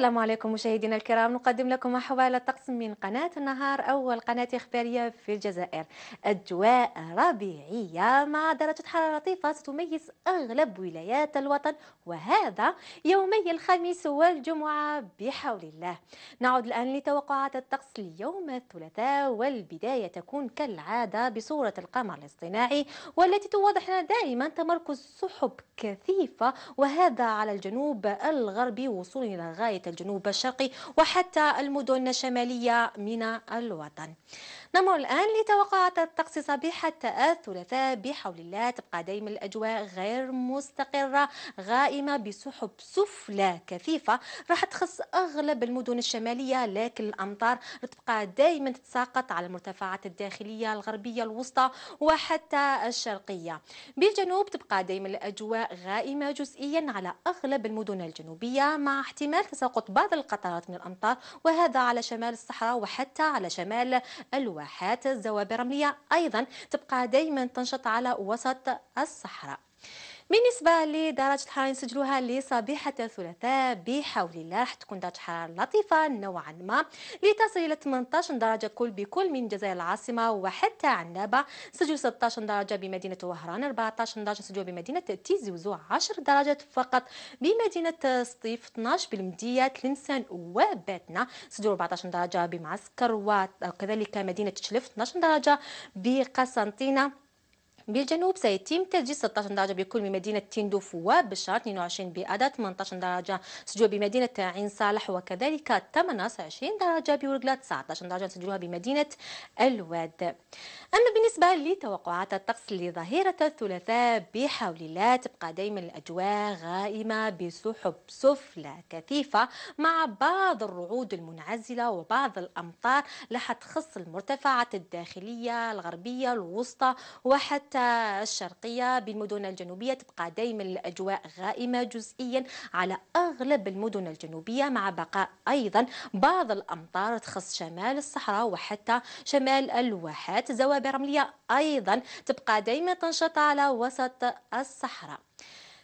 السلام عليكم مشاهدينا الكرام نقدم لكم أحوال الطقس من قناة النهار أول قناة إخبارية في الجزائر أجواء ربيعية مع درجة حرارة لطيفة ستميز أغلب ولايات الوطن وهذا يومي الخميس والجمعة بحول الله نعود الآن لتوقعات الطقس ليوم الثلاثاء والبداية تكون كالعادة بصورة القمر الاصطناعي والتي توضح لنا دائما تمركز سحب كثيفة وهذا على الجنوب الغربي وصولا إلى غاية الجنوب الشرقي وحتى المدن الشمالية من الوطن نمر الآن لتوقعات الطقس صبيحة الثلاثاء بحول الله تبقى دايما الأجواء غير مستقرة غائمة بسحب سفلى كثيفة راح تخص أغلب المدن الشمالية لكن الأمطار تبقى دايما تتساقط على المرتفعات الداخلية الغربية الوسطى وحتى الشرقية بالجنوب تبقى دايما الأجواء غائمة جزئيا على أغلب المدن الجنوبية مع احتمال تساقط بعض القطرات من الأمطار وهذا على شمال الصحراء وحتى على شمال الوادي الواحات الزوابر الرملية أيضا تبقى دائما تنشط على وسط الصحراء بالنسبة لدرجة الحرارة نسجلوها لصبيحة الثلاثاء بحول الله راح تكون درجة حرارة لطيفة نوعا ما لتصل إلى 18 درجة كل بكل من جزائر العاصمة وحتى عنابة سجل 16 درجة بمدينة وهران 14 درجة سجل بمدينة تيزي وزو 10 درجات فقط بمدينة سطيف 12 بالمدية تلمسان وباتنا سجل 14 درجة بمعسكر وكذلك مدينة تشلف 12 درجة بقسنطينة بالجنوب سيتم تسجيل 16 درجة بكل من مدينة تندوف وبشار 22 بأدا 18 درجة سجلوا بمدينة عين صالح وكذلك تمناس 20 درجة بورقلة 19 درجة سجلوها بمدينة الواد أما بالنسبة لتوقعات الطقس لظهيرة الثلاثاء بحول الله تبقى دائما الأجواء غائمة بسحب سفلى كثيفة مع بعض الرعود المنعزلة وبعض الأمطار راح تخص المرتفعات الداخلية الغربية الوسطى وحتى الشرقية بالمدن الجنوبية تبقى دائما الأجواء غائمة جزئيا على أغلب المدن الجنوبية مع بقاء أيضا بعض الأمطار تخص شمال الصحراء وحتى شمال الواحات زوال برملية أيضا تبقى دائما تنشط على وسط الصحراء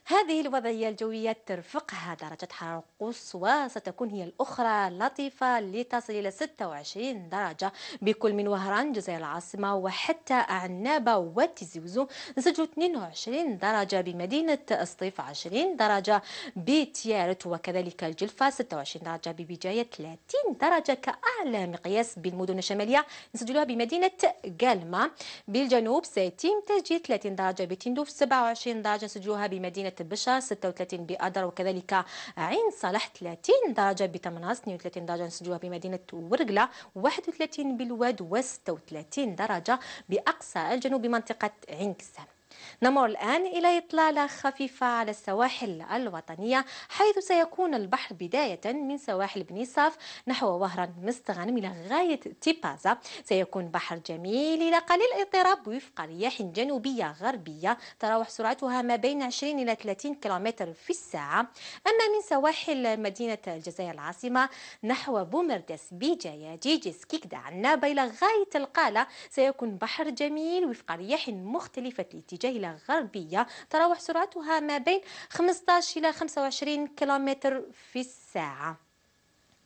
هذه الوضعية الجوية ترفقها درجة حرارة قصوى ستكون هي الأخرى لطيفة لتصل إلى 26 درجة بكل من وهران جزائر العاصمة وحتى عنابة وتزوزو نسجل 22 درجة بمدينة الصيف 20 درجة بتيارت وكذلك الجلفة 26 درجة ببجاية 30 درجة كأعلى مقياس بالمدن الشمالية نسجلها بمدينة قالما بالجنوب سيتم تسجيل 30 درجة بتندوف 27 درجة نسجلها بمدينة بشا 36 بأدر وكذلك عين صالح 30 درجة بتمناس 32 درجة نسجلها بمدينة ورقلة 31 بالواد و36 درجة بأقصى الجنوب بمنطقة عين كسام نمر الآن إلى إطلالة خفيفة على السواحل الوطنية حيث سيكون البحر بداية من سواحل بنيصاف نحو وهران مستغنم إلى غاية تيبازا سيكون بحر جميل إلى قليل اضطراب وفق رياح جنوبية غربية تراوح سرعتها ما بين 20 إلى 30 كيلومتر في الساعة أما من سواحل مدينة الجزائر العاصمة نحو بومردس بيجايا جيجيس كيكدا عنابة إلى غاية القالة سيكون بحر جميل وفق رياح مختلفة الاتجاه جهلة غربية تراوح سرعتها ما بين 15 إلى 25 كيلومتر في الساعة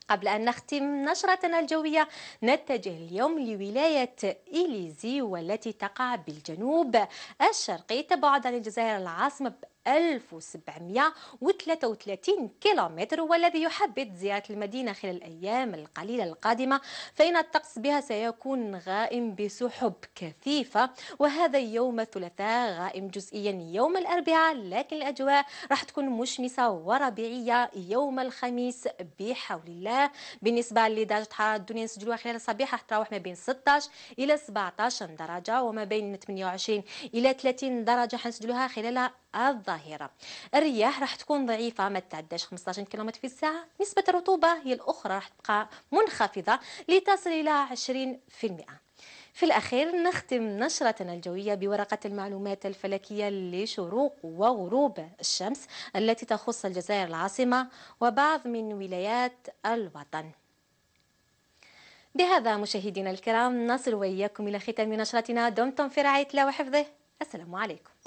قبل أن نختم نشرتنا الجوية نتجه اليوم لولاية إليزي والتي تقع بالجنوب الشرقي تبعد عن الجزائر العاصمة 1733 كيلومتر والذي يحبذ زيارة المدينة خلال الأيام القليلة القادمة فإن الطقس بها سيكون غائم بسحب كثيفة وهذا يوم الثلاثاء غائم جزئيا يوم الأربعاء لكن الأجواء راح تكون مشمسة وربيعية يوم الخميس بحول الله بالنسبة لدرجة حرارة الدنيا نسجلوها خلال الصباح راح تتراوح ما بين 16 إلى 17 درجة وما بين 28 إلى 30 درجة حنسجلوها خلال الظاهره الرياح راح تكون ضعيفه ما تتعداش 15 كم في الساعه نسبه الرطوبه هي الاخرى راح تبقى منخفضه لتصل الى 20% في الأخير نختم نشرتنا الجوية بورقة المعلومات الفلكية لشروق وغروب الشمس التي تخص الجزائر العاصمة وبعض من ولايات الوطن بهذا مشاهدينا الكرام نصل وإياكم إلى ختام نشرتنا دمتم في رعاية الله وحفظه السلام عليكم